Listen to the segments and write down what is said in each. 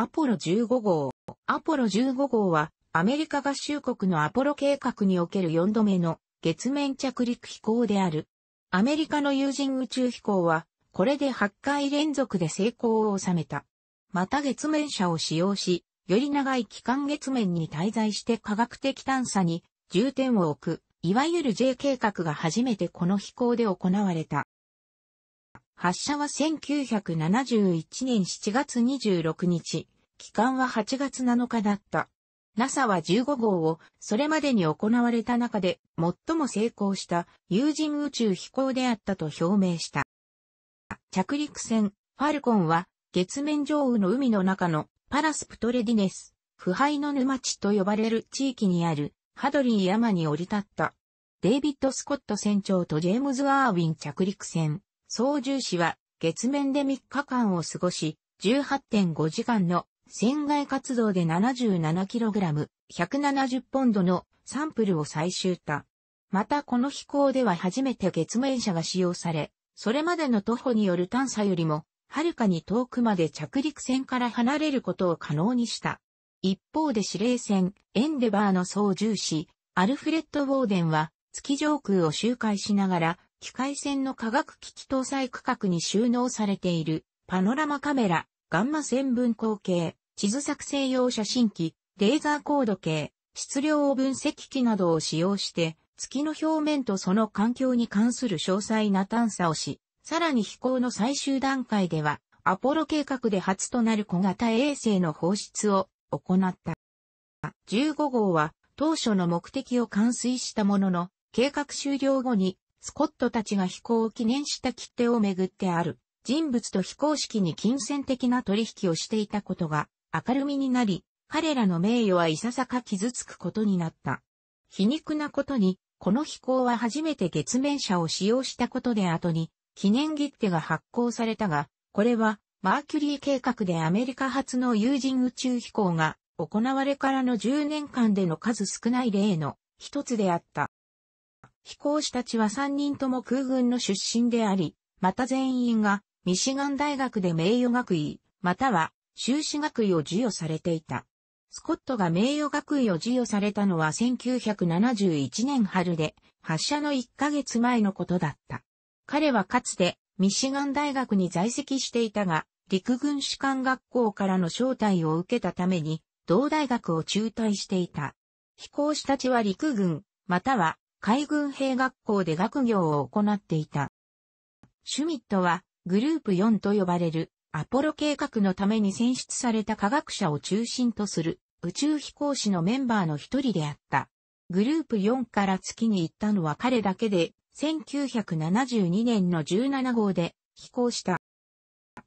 アポロ15号。アポロ15号は、アメリカ合衆国のアポロ計画における4度目の月面着陸飛行である。アメリカの有人宇宙飛行は、これで8回連続で成功を収めた。また月面車を使用し、より長い期間月面に滞在して科学的探査に重点を置く、いわゆる J 計画が初めてこの飛行で行われた。発射は1971年7月26日、期間は8月7日だった。NASA は15号をそれまでに行われた中で最も成功した有人宇宙飛行であったと表明した。着陸船ファルコンは月面上部の海の中のパラスプトレディネス、腐敗の沼地と呼ばれる地域にあるハドリー山に降り立った。デイビッド・スコット船長とジェームズ・アーウィン着陸船操縦士は月面で3日間を過ごし、18.5時間の船外活動で 77kg、170ポンドのサンプルを採集た。またこの飛行では初めて月面車が使用され、それまでの徒歩による探査よりも、はるかに遠くまで着陸船から離れることを可能にした。一方で司令船、エンデバーの操縦士、アルフレッド・ウォーデンは、月上空を周回しながら、機械線の化学機器搭載区画に収納されている、パノラマカメラ、ガンマ線分光計、地図作成用写真機、レーザーコード計、質量分析機などを使用して、月の表面とその環境に関する詳細な探査をし、さらに飛行の最終段階では、アポロ計画で初となる小型衛星の放出を行った。15号は当初の目的を完遂したものの、計画終了後にスコットたちが飛行を記念した切手をめぐってある人物と非公式に金銭的な取引をしていたことが明るみになり、彼らの名誉はいささか傷つくことになった。皮肉なことに、この飛行は初めて月面車を使用したことで後に、記念切手が発行されたが、これは、マーキュリー計画でアメリカ初の有人宇宙飛行が行われからの10年間での数少ない例の一つであった。飛行士たちは3人とも空軍の出身であり、また全員がミシガン大学で名誉学位、または修士学位を授与されていた。スコットが名誉学位を授与されたのは1971年春で、発射の1ヶ月前のことだった。彼はかつてミシガン大学に在籍していたが、陸軍士官学校からの招待を受けたために、同大学を中退していた。飛行士たちは陸軍、または海軍兵学校で学業を行っていた。シュミットはグループ4と呼ばれるアポロ計画のために選出された科学者を中心とする宇宙飛行士のメンバーの一人であった。グループ4から月に行ったのは彼だけで、1972年の17号で飛行した。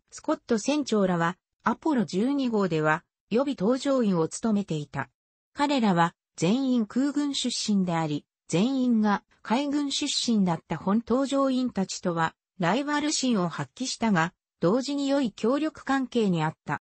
スコット船長らはアポロ12号では予備搭乗員を務めていた。彼らは全員空軍出身であり、全員が海軍出身だった本搭乗員たちとは、ライバル心を発揮したが、同時に良い協力関係にあった。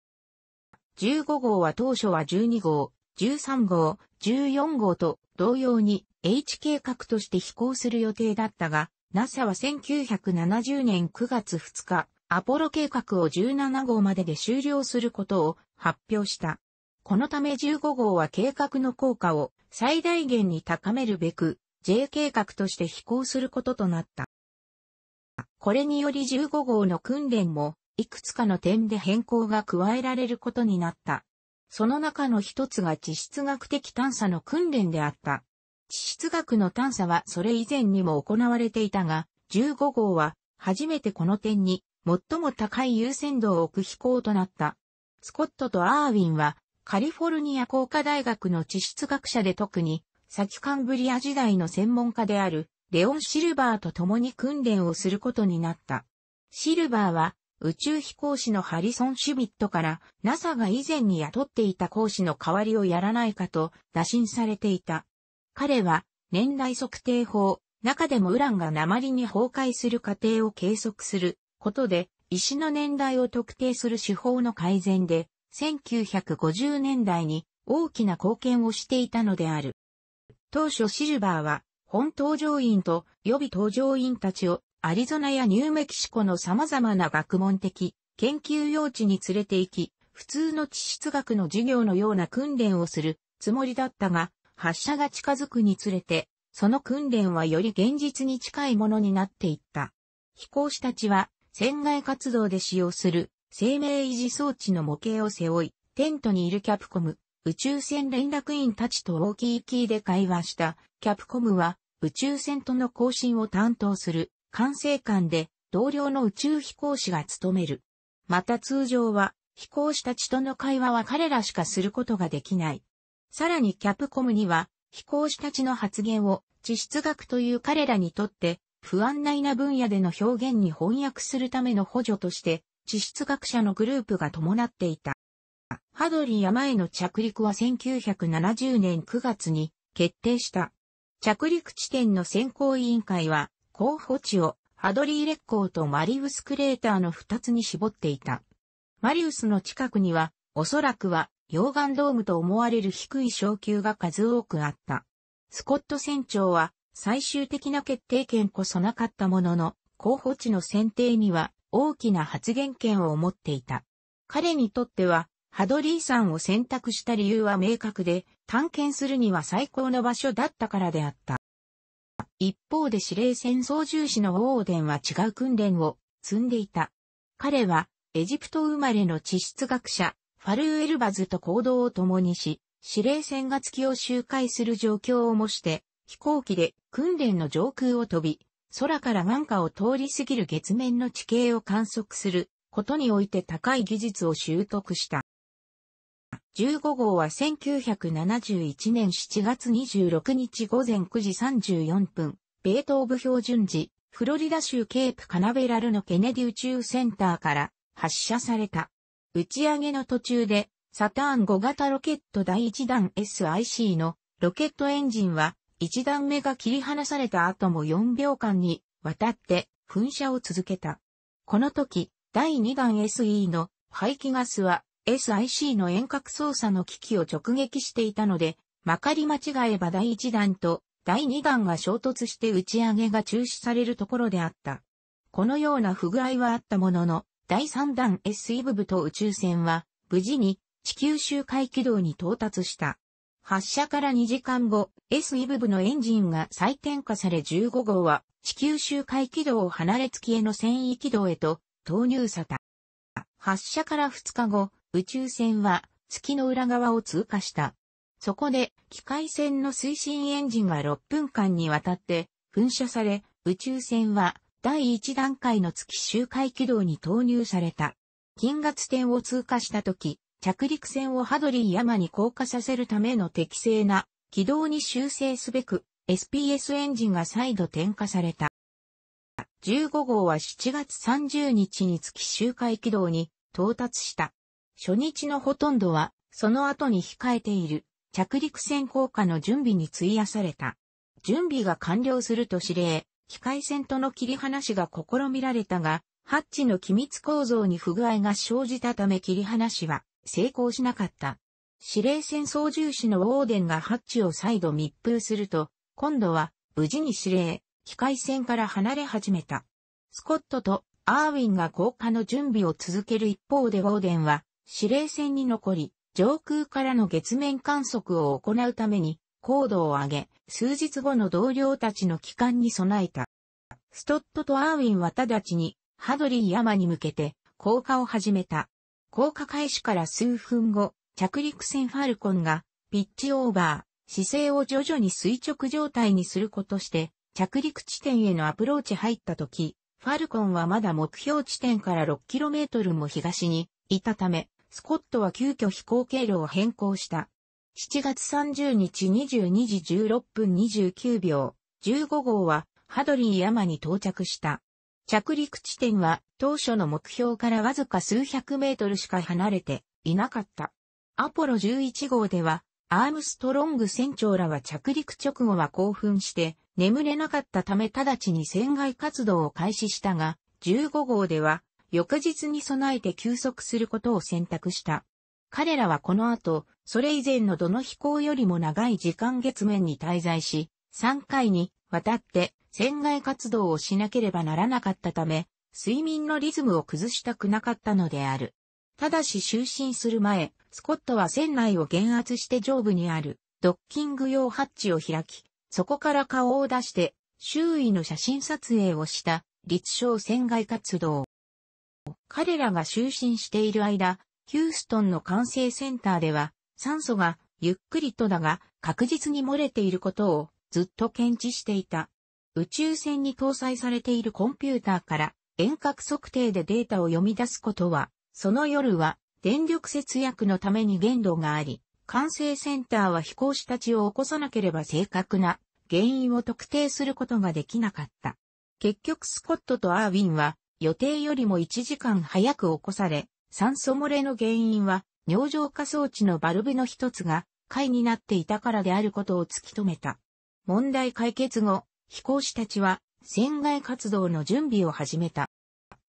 15号は当初は12号、13号、14号と同様に H 計画として飛行する予定だったが、NASA は1970年9月2日、アポロ計画を17号までで終了することを発表した。このため15号は計画の効果を最大限に高めるべく J 計画として飛行することとなった。これにより15号の訓練もいくつかの点で変更が加えられることになった。その中の一つが地質学的探査の訓練であった。地質学の探査はそれ以前にも行われていたが、15号は初めてこの点に最も高い優先度を置く飛行となった。スコットとアーウィンはカリフォルニア工科大学の地質学者で特に、先カンブリア時代の専門家である、レオン・シルバーと共に訓練をすることになった。シルバーは、宇宙飛行士のハリソン・シュミットから NASA が以前に雇っていた講師の代わりをやらないかと打診されていた。彼は年代測定法、中でもウランが鉛に崩壊する過程を計測することで石の年代を特定する手法の改善で1950年代に大きな貢献をしていたのである。当初シルバーは本搭乗員と予備搭乗員たちをアリゾナやニューメキシコの様々な学問的研究用地に連れて行き、普通の地質学の授業のような訓練をするつもりだったが、発射が近づくにつれて、その訓練はより現実に近いものになっていった。飛行士たちは船外活動で使用する生命維持装置の模型を背負い、テントにいるキャプコム、宇宙船連絡員たちと大きーキーキーで会話したキャプコムは宇宙船との交信を担当する管制官で同僚の宇宙飛行士が務める。また通常は飛行士たちとの会話は彼らしかすることができない。さらにキャプコムには飛行士たちの発言を地質学という彼らにとって不安内な分野での表現に翻訳するための補助として地質学者のグループが伴っていた。ハドリー山への着陸は1970年9月に決定した。着陸地点の選考委員会は、候補地をハドリー列港とマリウスクレーターの2つに絞っていた。マリウスの近くには、おそらくは溶岩ドームと思われる低い昇級が数多くあった。スコット船長は最終的な決定権こそなかったものの、候補地の選定には大きな発言権を持っていた。彼にとっては、ハドリーさんを選択した理由は明確で、探検するには最高の場所だったからであった。一方で司令戦操縦士のオーデンは違う訓練を積んでいた。彼は、エジプト生まれの地質学者、ファルーエルバズと行動を共にし、司令船が月を周回する状況を模して、飛行機で訓練の上空を飛び、空から眼下を通り過ぎる月面の地形を観測することにおいて高い技術を習得した。15号は1971年7月26日午前9時34分、ベートーブ標準時、フロリダ州ケープカナベラルのケネディ宇宙センターから発射された。打ち上げの途中で、サターン5型ロケット第1弾 SIC のロケットエンジンは一段目が切り離された後も4秒間に渡って噴射を続けた。この時、第2弾 SE の排気ガスは SIC の遠隔操作の機器を直撃していたので、まかり間違えば第1弾と第2弾が衝突して打ち上げが中止されるところであった。このような不具合はあったものの、第3弾 SE 部と宇宙船は無事に地球周回軌道に到達した。発射から2時間後、S イブブのエンジンが再点火され15号は地球周回軌道を離れ月への繊維軌道へと投入された。発射から2日後、宇宙船は月の裏側を通過した。そこで機械船の推進エンジンが6分間にわたって噴射され、宇宙船は第1段階の月周回軌道に投入された。金月点を通過した時、着陸船をハドリー山に降下させるための適正な軌道に修正すべく SPS エンジンが再度点火された。15号は7月30日につき周回軌道に到達した。初日のほとんどはその後に控えている着陸船降下の準備に費やされた。準備が完了すると指令、機械船との切り離しが試みられたが、ハッチの機密構造に不具合が生じたため切り離しは成功しなかった。司令船操縦士のウォーデンがハッチを再度密封すると、今度は無事に司令、機械船から離れ始めた。スコットとアーウィンが降下の準備を続ける一方でウォーデンは司令船に残り、上空からの月面観測を行うために高度を上げ、数日後の同僚たちの帰還に備えた。ストットとアーウィンは直ちにハドリー山に向けて降下を始めた。降下開始から数分後、着陸船ファルコンが、ピッチオーバー、姿勢を徐々に垂直状態にすることして、着陸地点へのアプローチ入った時、ファルコンはまだ目標地点から 6km も東にいたため、スコットは急遽飛行経路を変更した。7月30日22時16分29秒、15号はハドリー山に到着した。着陸地点は当初の目標からわずか数百メートルしか離れていなかった。アポロ11号では、アームストロング船長らは着陸直後は興奮して眠れなかったため直ちに船外活動を開始したが、15号では翌日に備えて休息することを選択した。彼らはこの後、それ以前のどの飛行よりも長い時間月面に滞在し、3回にわたって船外活動をしなければならなかったため、睡眠のリズムを崩したくなかったのである。ただし就寝する前、スコットは船内を減圧して上部にあるドッキング用ハッチを開き、そこから顔を出して周囲の写真撮影をした立証船外活動。彼らが就寝している間、ヒューストンの管制センターでは酸素がゆっくりとだが確実に漏れていることをずっと検知していた。宇宙船に搭載されているコンピューターから遠隔測定でデータを読み出すことは、その夜は電力節約のために限度があり、管制センターは飛行士たちを起こさなければ正確な原因を特定することができなかった。結局スコットとアーウィンは予定よりも1時間早く起こされ、酸素漏れの原因は尿浄化装置のバルブの一つが解になっていたからであることを突き止めた。問題解決後、飛行士たちは、船外活動の準備を始めた。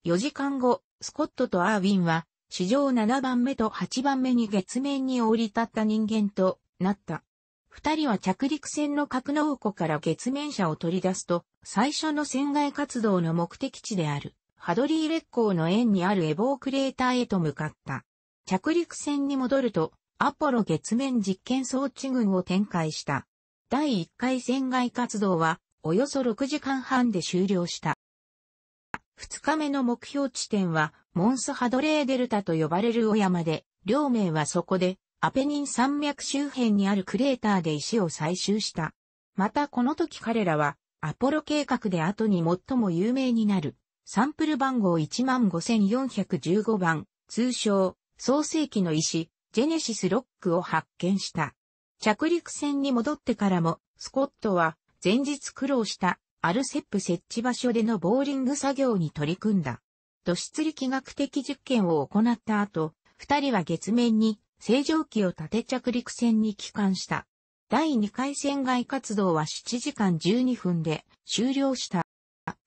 4時間後、スコットとアーウィンは、史上7番目と8番目に月面に降り立った人間となった。二人は着陸船の格納庫から月面車を取り出すと、最初の船外活動の目的地である、ハドリー列港の縁にあるエボークレーターへと向かった。着陸船に戻ると、アポロ月面実験装置群を展開した。第1回船外活動は、およそ6時間半で終了した。2日目の目標地点は、モンスハドレーデルタと呼ばれる小山で、両名はそこで、アペニン山脈周辺にあるクレーターで石を採集した。またこの時彼らは、アポロ計画で後に最も有名になる、サンプル番号15415番、通称、創世紀の石、ジェネシスロックを発見した。着陸船に戻ってからも、スコットは、前日苦労したアルセップ設置場所でのボーリング作業に取り組んだ。土質力学的実験を行った後、二人は月面に正常機を立て着陸船に帰還した。第2回船外活動は7時間12分で終了した。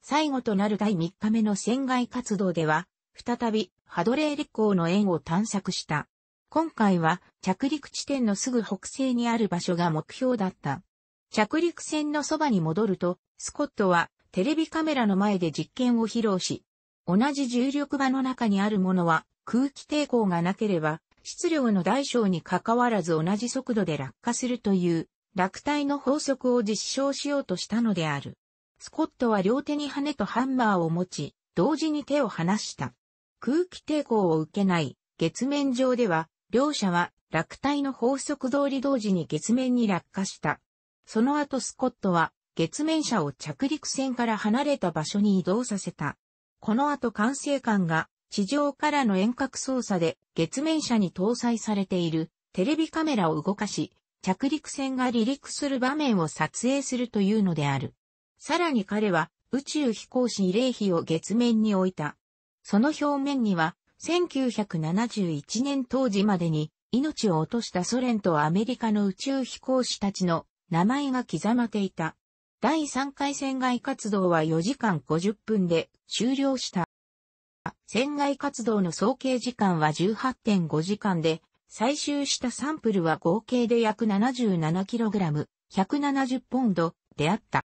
最後となる第3日目の船外活動では、再びハドレー陸港の円を探索した。今回は着陸地点のすぐ北西にある場所が目標だった。着陸船のそばに戻ると、スコットはテレビカメラの前で実験を披露し、同じ重力場の中にあるものは空気抵抗がなければ、質量の大小に関わらず同じ速度で落下するという落体の法則を実証しようとしたのである。スコットは両手に羽とハンマーを持ち、同時に手を離した。空気抵抗を受けない月面上では、両者は落体の法則通り同時に月面に落下した。その後スコットは月面車を着陸船から離れた場所に移動させた。この後管制官が地上からの遠隔操作で月面車に搭載されているテレビカメラを動かし、着陸船が離陸する場面を撮影するというのである。さらに彼は宇宙飛行士慰霊碑を月面に置いた。その表面には1971年当時までに命を落としたソ連とアメリカの宇宙飛行士たちの名前が刻まれていた。第3回船外活動は4時間50分で終了した。船外活動の総計時間は18.5時間で、採集したサンプルは合計で約 77kg、170ポンドであった。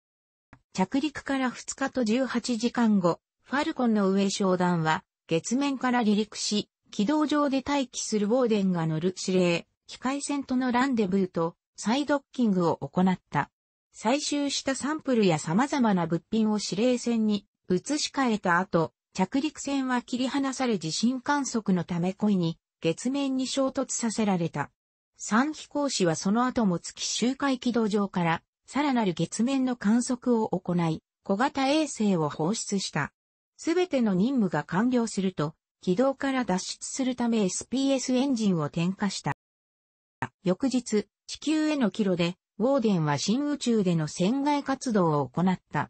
着陸から2日と18時間後、ファルコンの上商談は月面から離陸し、軌道上で待機するウォーデンが乗る指令、機械船とのランデブーと再ドッキングを行った。採集したサンプルや様々な物品を指令船に移し替えた後、着陸船は切り離され地震観測のため恋に月面に衝突させられた。三飛行士はその後も月周回軌道上からさらなる月面の観測を行い、小型衛星を放出した。すべての任務が完了すると、軌道から脱出するため SPS エンジンを点火した。翌日、地球への帰路で、ウォーデンは新宇宙での船外活動を行った。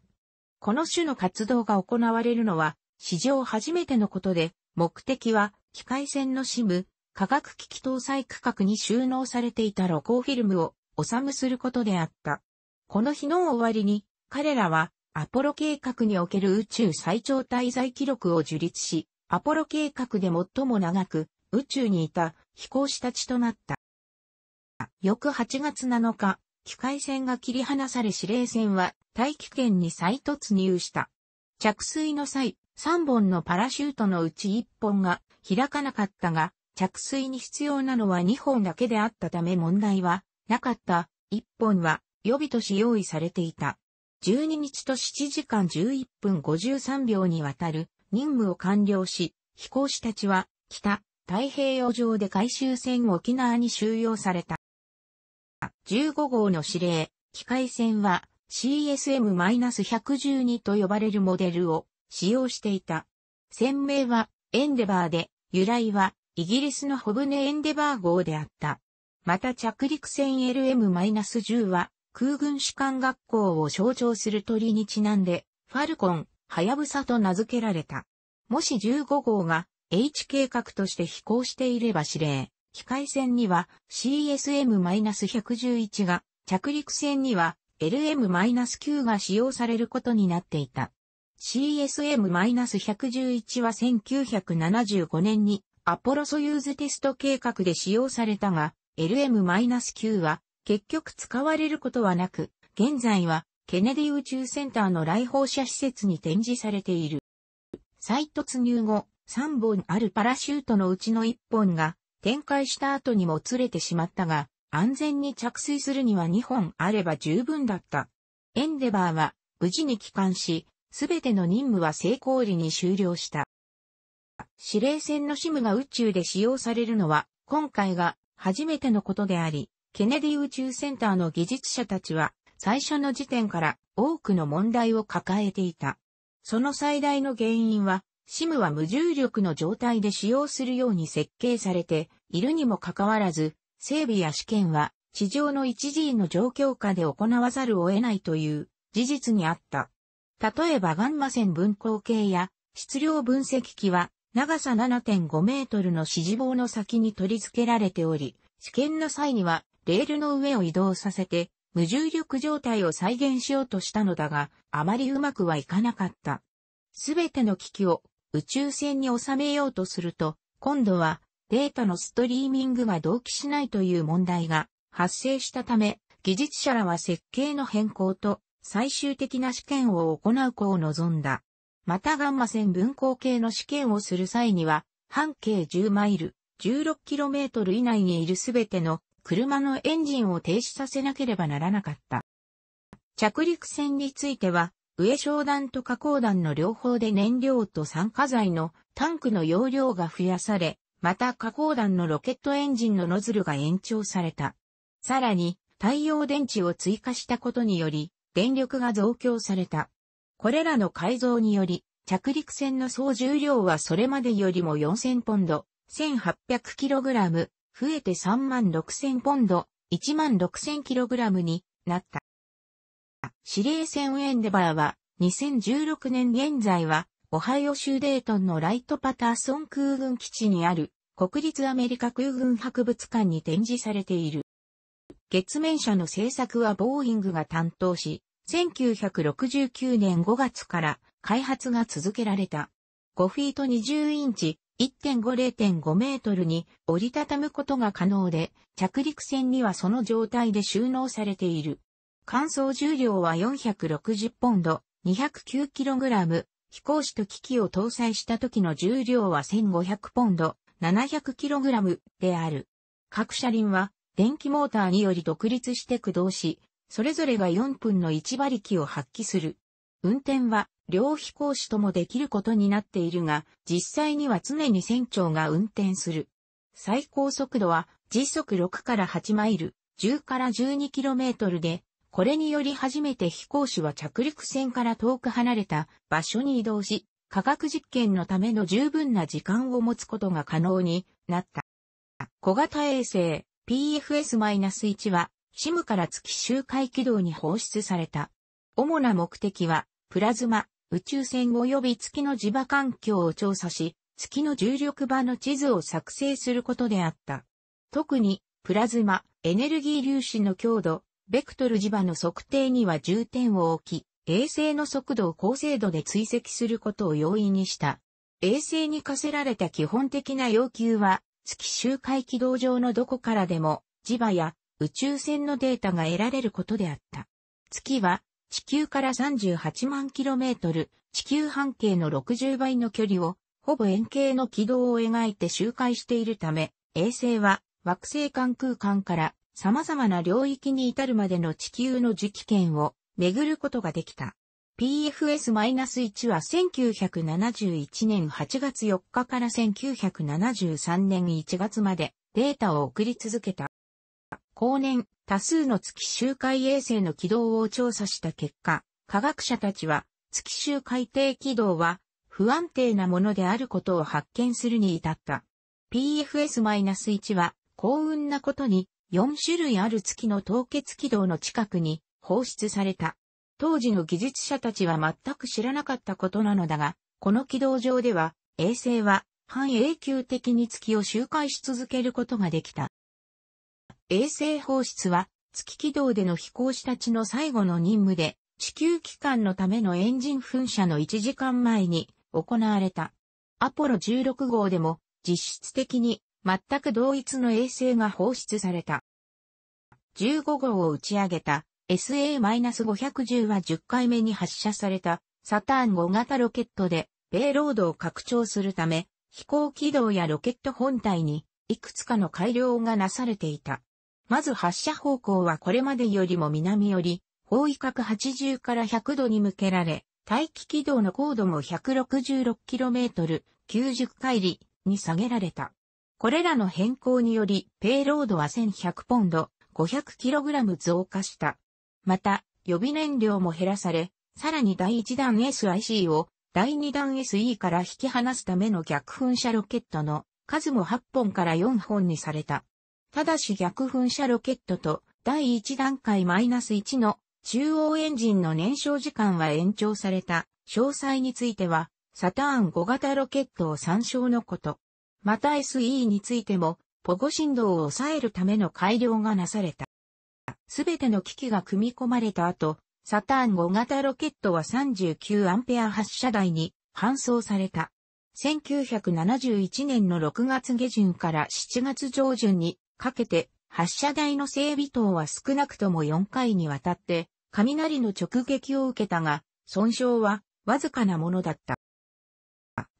この種の活動が行われるのは、史上初めてのことで、目的は、機械船のシム、科学機器搭載区画に収納されていた露光フィルムを、おさむすることであった。この日の終わりに、彼らは、アポロ計画における宇宙最長滞在記録を樹立し、アポロ計画で最も長く、宇宙にいた飛行士たちとなった。翌8月7日、機械船が切り離され司令船は大気圏に再突入した。着水の際、3本のパラシュートのうち1本が開かなかったが、着水に必要なのは2本だけであったため問題はなかった。1本は予備とし用意されていた。12日と7時間11分53秒にわたる任務を完了し、飛行士たちは北太平洋上で回収船沖縄に収容された。15号の指令、機械船は CSM-112 と呼ばれるモデルを使用していた。船名はエンデバーで、由来はイギリスのホブネ・エンデバー号であった。また着陸船 LM-10 は空軍士官学校を象徴する鳥にちなんで、ファルコン、ハヤブサと名付けられた。もし15号が H 計画として飛行していれば指令、機械船には CSM-111 が、着陸船には LM-9 が使用されることになっていた。CSM-111 は1975年にアポロソユーズテスト計画で使用されたが、LM-9 は結局使われることはなく、現在はケネディ宇宙センターの来訪者施設に展示されている。再突入後、3本あるパラシュートのうちの1本が展開した後にもつれてしまったが、安全に着水するには2本あれば十分だった。エンデバーは無事に帰還し、すべての任務は成功裏に終了した。司令船のシムが宇宙で使用されるのは今回が初めてのことであり、ケネディ宇宙センターの技術者たちは最初の時点から多くの問題を抱えていた。その最大の原因はシムは無重力の状態で使用するように設計されているにもかかわらず、整備や試験は地上の一時の状況下で行わざるを得ないという事実にあった。例えばガンマ線分光計や質量分析機は長さ7.5メートルの指示棒の先に取り付けられており、試験の際にはレールの上を移動させて無重力状態を再現しようとしたのだが、あまりうまくはいかなかった。すべての機器を宇宙船に収めようとすると、今度はデータのストリーミングが同期しないという問題が発生したため、技術者らは設計の変更と最終的な試験を行う子を望んだ。またガンマ線分光系の試験をする際には、半径10マイル、16km 以内にいるすべての車のエンジンを停止させなければならなかった。着陸船については、上昇弾と加工団の両方で燃料と酸化剤のタンクの容量が増やされ、また加工団のロケットエンジンのノズルが延長された。さらに、太陽電池を追加したことにより、電力が増強された。これらの改造により、着陸船の総重量はそれまでよりも4000ポンド、1800kg、増えて36000ポンド、16000kg になった。司令船ウェンデバーは、2016年現在は、オハイオ州デートンのライトパターソン空軍基地にある、国立アメリカ空軍博物館に展示されている。月面車の製作はボーイングが担当し、1969年5月から開発が続けられた。5フィート20インチ、1.5-0.5メートルに折りたたむことが可能で、着陸船にはその状態で収納されている。乾燥重量は460ポンド、209kg、飛行士と機器を搭載した時の重量は1500ポンド、700kg である。各車輪は電気モーターにより独立して駆動し、それぞれが4分の1馬力を発揮する。運転は両飛行士ともできることになっているが、実際には常に船長が運転する。最高速度は時速6から8マイル、10から 12km で、これにより初めて飛行士は着陸船から遠く離れた場所に移動し、科学実験のための十分な時間を持つことが可能になった。小型衛星 PFS-1 は、シムから月周回軌道に放出された。主な目的は、プラズマ、宇宙船及び月の磁場環境を調査し、月の重力場の地図を作成することであった。特に、プラズマ、エネルギー粒子の強度、ベクトル磁場の測定には重点を置き、衛星の速度を高精度で追跡することを容易にした。衛星に課せられた基本的な要求は、月周回軌道上のどこからでも、磁場や宇宙船のデータが得られることであった。月は、地球から38万キロメートル、地球半径の60倍の距離を、ほぼ円形の軌道を描いて周回しているため、衛星は惑星間空間から様々な領域に至るまでの地球の磁気圏を巡ることができた。PFS-1 は1971年8月4日から1973年1月までデータを送り続けた。後年、多数の月周回衛星の軌道を調査した結果、科学者たちは月周回底軌道は不安定なものであることを発見するに至った。PFS-1 は幸運なことに4種類ある月の凍結軌道の近くに放出された。当時の技術者たちは全く知らなかったことなのだが、この軌道上では、衛星は半永久的に月を周回し続けることができた。衛星放出は月軌道での飛行士たちの最後の任務で、地球機関のためのエンジン噴射の1時間前に行われた。アポロ16号でも実質的に全く同一の衛星が放出された。15号を打ち上げた SA-510 は10回目に発射されたサターン5型ロケットで、ペイロードを拡張するため、飛行軌道やロケット本体に、いくつかの改良がなされていた。まず発射方向はこれまでよりも南より、方位角80から100度に向けられ、大気軌道の高度も 166km、90回里に下げられた。これらの変更により、ペイロードは1100ポンド、500kg 増加した。また、予備燃料も減らされ、さらに第1弾 SIC を第2弾 SE から引き離すための逆噴射ロケットの数も8本から4本にされた。ただし逆噴射ロケットと第1段階 -1 の中央エンジンの燃焼時間は延長された。詳細については、サターン5型ロケットを参照のこと。また SE についても、保護振動を抑えるための改良がなされた。すべての機器が組み込まれた後、サターン5型ロケットは 39A 発射台に搬送された。1971年の6月下旬から7月上旬にかけて発射台の整備等は少なくとも4回にわたって雷の直撃を受けたが、損傷はわずかなものだった。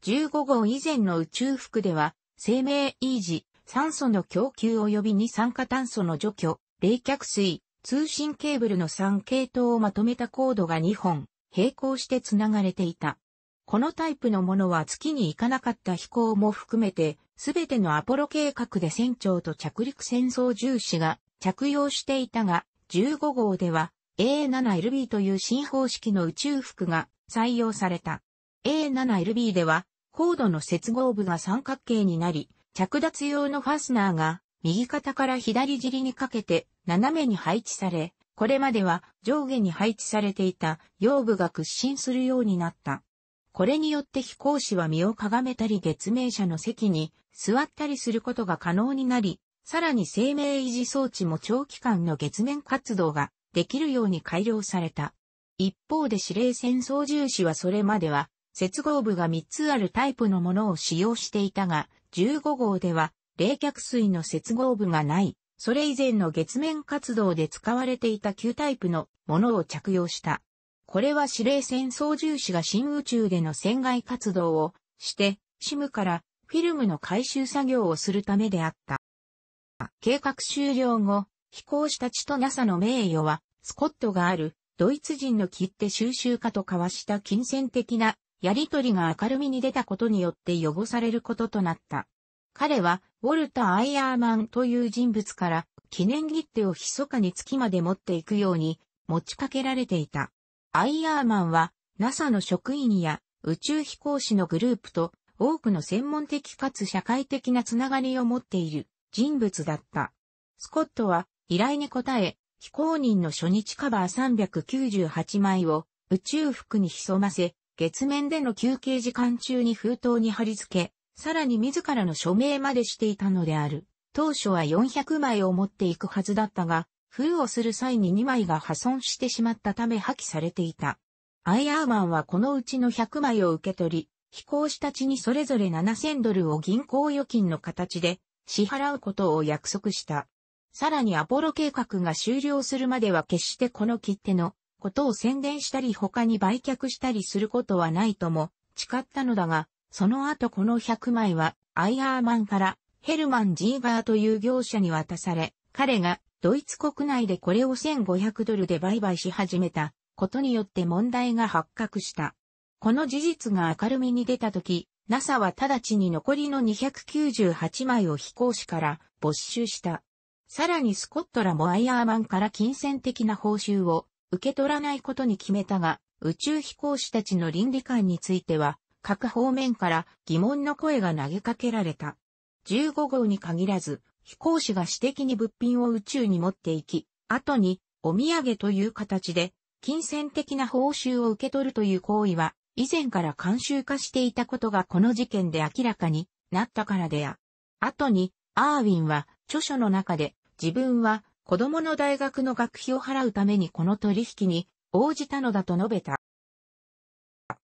15号以前の宇宙服では、生命維持、酸素の供給及び二酸化炭素の除去、冷却水、通信ケーブルの3系統をまとめたコードが2本、並行してつながれていた。このタイプのものは月に行かなかった飛行も含めて、すべてのアポロ計画で船長と着陸戦争重視が着用していたが、15号では A7LB という新方式の宇宙服が採用された。A7LB ではコードの接合部が三角形になり、着脱用のファスナーが右肩から左尻にかけて斜めに配置され、これまでは上下に配置されていた用具が屈伸するようになった。これによって飛行士は身をかがめたり月明者の席に座ったりすることが可能になり、さらに生命維持装置も長期間の月面活動ができるように改良された。一方で指令船操縦士はそれまでは接合部が3つあるタイプのものを使用していたが、15号では冷却水の接合部がない、それ以前の月面活動で使われていた旧タイプのものを着用した。これは司令船操縦士が新宇宙での船外活動をして、シムからフィルムの回収作業をするためであった。計画終了後、飛行した地と NASA の名誉は、スコットがある、ドイツ人の切手収集家と交わした金銭的なやりとりが明るみに出たことによって汚されることとなった。彼は、ウォルター・アイアーマンという人物から、記念切手を密かに月まで持っていくように、持ちかけられていた。アイアーマンは、NASA の職員や宇宙飛行士のグループと、多くの専門的かつ社会的なつながりを持っている人物だった。スコットは、依頼に応え、非公認の初日カバー398枚を宇宙服に潜ませ、月面での休憩時間中に封筒に貼り付け、さらに自らの署名までしていたのである。当初は400枚を持っていくはずだったが、封をする際に2枚が破損してしまったため破棄されていた。アイアーマンはこのうちの100枚を受け取り、飛行士たちにそれぞれ7000ドルを銀行預金の形で支払うことを約束した。さらにアポロ計画が終了するまでは決してこの切手のことを宣伝したり他に売却したりすることはないとも誓ったのだが、その後この100枚はアイアーマンからヘルマン・ジーバーという業者に渡され、彼がドイツ国内でこれを1500ドルで売買し始めたことによって問題が発覚した。この事実が明るみに出た時、NASA は直ちに残りの298枚を飛行士から没収した。さらにスコットらもアイアーマンから金銭的な報酬を受け取らないことに決めたが、宇宙飛行士たちの倫理観については、各方面から疑問の声が投げかけられた。15号に限らず、飛行士が私的に物品を宇宙に持っていき、後にお土産という形で、金銭的な報酬を受け取るという行為は、以前から慣習化していたことがこの事件で明らかになったからであ。後に、アーウィンは著書の中で、自分は子供の大学の学費を払うためにこの取引に応じたのだと述べた。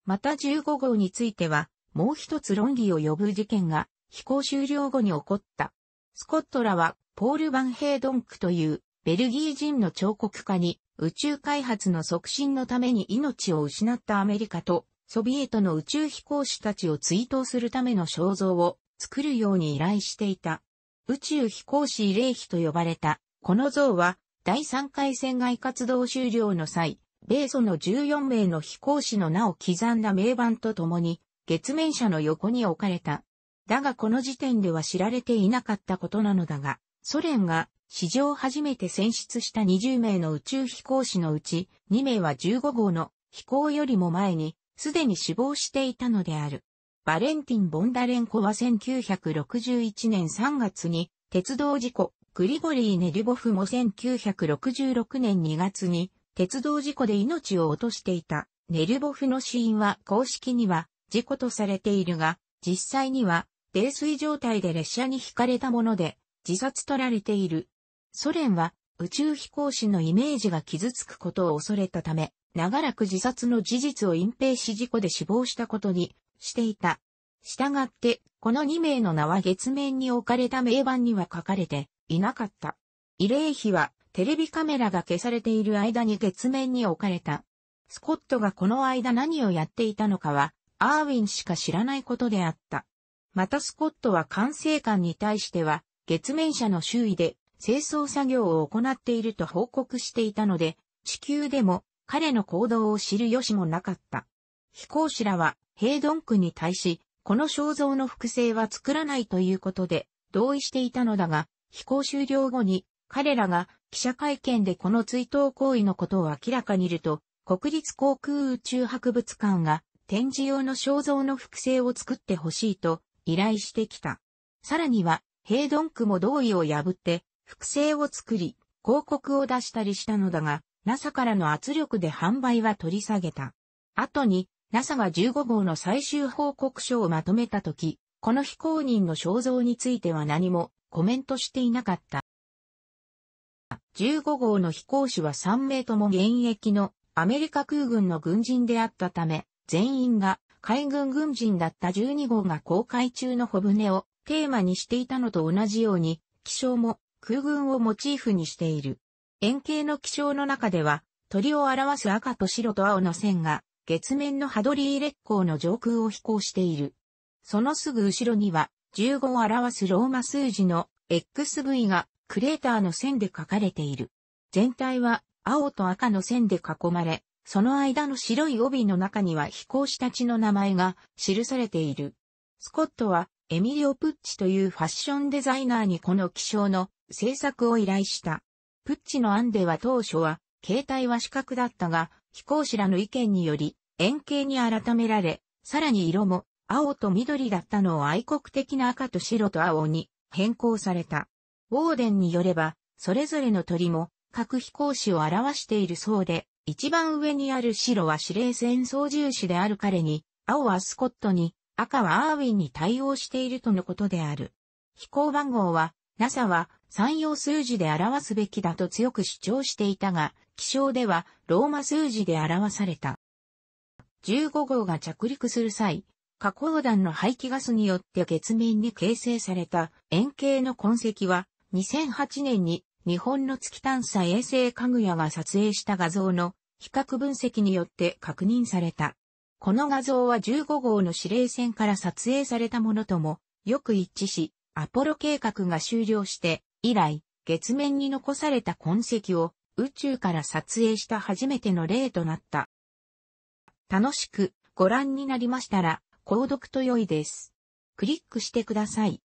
また15号については、もう一つ論議を呼ぶ事件が飛行終了後に起こった。スコットらは、ポール・バンヘイドンクというベルギー人の彫刻家に宇宙開発の促進のために命を失ったアメリカとソビエトの宇宙飛行士たちを追悼するための肖像を作るように依頼していた。宇宙飛行士慰霊碑と呼ばれたこの像は、第3回戦外活動終了の際、米ソの14名の飛行士の名を刻んだ名板とともに、月面車の横に置かれた。だがこの時点では知られていなかったことなのだが、ソ連が史上初めて選出した20名の宇宙飛行士のうち、2名は15号の飛行よりも前に、すでに死亡していたのである。バレンティン・ボンダレンコは1961年3月に鉄道事故、グリゴリー・ネリュボフも1966年2月に鉄道事故で命を落としていたネリュボフの死因は公式には事故とされているが、実際には泥酔状態で列車に引かれたもので自殺取られている。ソ連は宇宙飛行士のイメージが傷つくことを恐れたため、長らく自殺の事実を隠蔽し事故で死亡したことにしていた。したがって、この2名の名は月面に置かれた名板には書かれていなかった。慰霊碑はテレビカメラが消されている間に月面に置かれた。スコットがこの間何をやっていたのかは、アーウィンしか知らないことであった。またスコットは管制官に対しては、月面車の周囲で清掃作業を行っていると報告していたので、地球でも彼の行動を知る由もなかった。飛行士らはヘイドン区に対し、この肖像の複製は作らないということで同意していたのだが、飛行終了後に、彼らが記者会見でこの追悼行為のことを明らかにると、国立航空宇宙博物館が展示用の肖像の複製を作ってほしいと依頼してきた。さらには、ヘイドンクも同意を破って複製を作り、広告を出したりしたのだが、NASA からの圧力で販売は取り下げた。後に、NASA が15号の最終報告書をまとめたとき、この非公認の肖像については何もコメントしていなかった。15号の飛行士は3名とも現役のアメリカ空軍の軍人であったため、全員が海軍軍人だった12号が航海中の小舟をテーマにしていたのと同じように、気象も空軍をモチーフにしている。円形の気象の中では、鳥を表す赤と白と青の線が、月面のハドリー列光の上空を飛行している。そのすぐ後ろには、15を表すローマ数字の XV がクレーターの線で書かれている。全体は青と赤の線で囲まれ、その間の白い帯の中には飛行士たちの名前が記されている。スコットはエミリオ・プッチというファッションデザイナーにこの気象の制作を依頼した。プッチの案では当初は、携帯は四角だったが、飛行士らの意見により、円形に改められ、さらに色も青と緑だったのを愛国的な赤と白と青に変更された。ウォーデンによれば、それぞれの鳥も各飛行士を表しているそうで、一番上にある白は司令戦操縦士である彼に、青はスコットに、赤はアーウィンに対応しているとのことである。飛行番号は、NASA は3用数字で表すべきだと強く主張していたが、気象ではローマ数字で表された。15号が着陸する際、花崗岩の排気ガスによって月面に形成された円形の痕跡は、2008年に日本の月探査衛星かぐやが撮影した画像の比較分析によって確認された。この画像は15号の指令船から撮影されたものともよく一致し、アポロ計画が終了して以来、月面に残された痕跡を宇宙から撮影した初めての例となった。楽しくご覧になりましたら、購読と良いです。クリックしてください。